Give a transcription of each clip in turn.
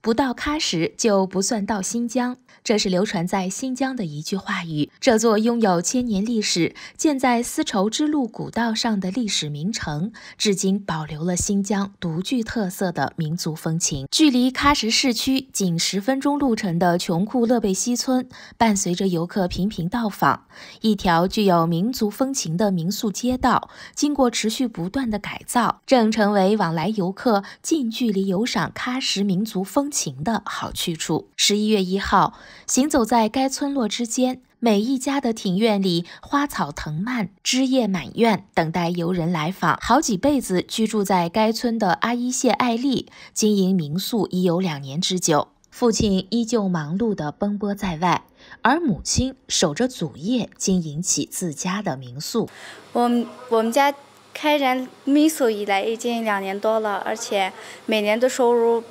不到喀什就不算到新疆，这是流传在新疆的一句话语。这座拥有千年历史、建在丝绸之路古道上的历史名城，至今保留了新疆独具特色的民族风情。距离喀什市区仅十分钟路程的琼库勒贝西村，伴随着游客频频到访，一条具有民族风情的民宿街道，经过持续不断的改造，正成为往来游客近距离游赏喀什民族风。情的好去处。十一月一号，行走在该村落之间，每一家的庭院里，花草藤蔓、枝叶满院，等待游人来访。好几辈子居住在该村的阿依谢艾丽，经营民宿已有两年之久，父亲依旧忙碌的奔波在外，而母亲守着祖业，经营起自家的民宿。我们我们家。开展民宿以来已经两年多了，而且每年的收入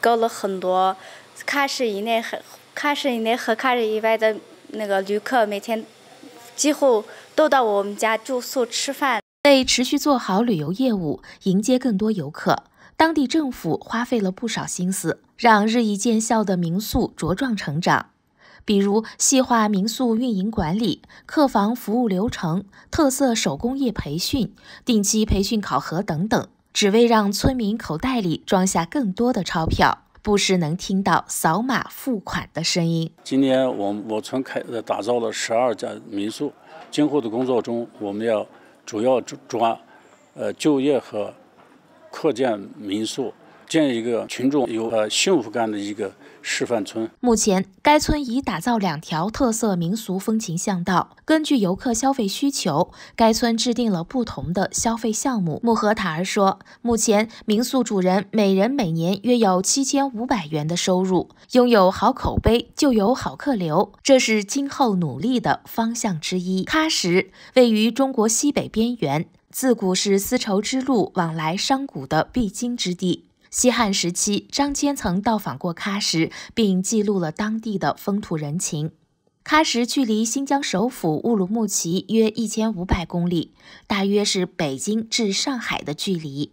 高了很多。喀什以内、和喀什以内和喀什以外的那个旅客每天几乎都到我们家住宿吃饭。为持续做好旅游业务，迎接更多游客，当地政府花费了不少心思，让日益见效的民宿茁壮成长。比如细化民宿运营管理、客房服务流程、特色手工业培训、定期培训考核等等，只为让村民口袋里装下更多的钞票。不时能听到扫码付款的声音。今年我我村开呃打造了十二家民宿，今后的工作中我们要主要抓，呃就业和扩建民宿。建一个群众有呃幸福感的一个示范村。目前，该村已打造两条特色民俗风情巷道。根据游客消费需求，该村制定了不同的消费项目。木合塔尔说：“目前，民宿主人每人每年约有七千五百元的收入。拥有好口碑就有好客流，这是今后努力的方向之一。”喀什位于中国西北边缘，自古是丝绸之路往来商贾的必经之地。西汉时期，张骞曾到访过喀什，并记录了当地的风土人情。喀什距离新疆首府乌鲁木齐约一千五百公里，大约是北京至上海的距离。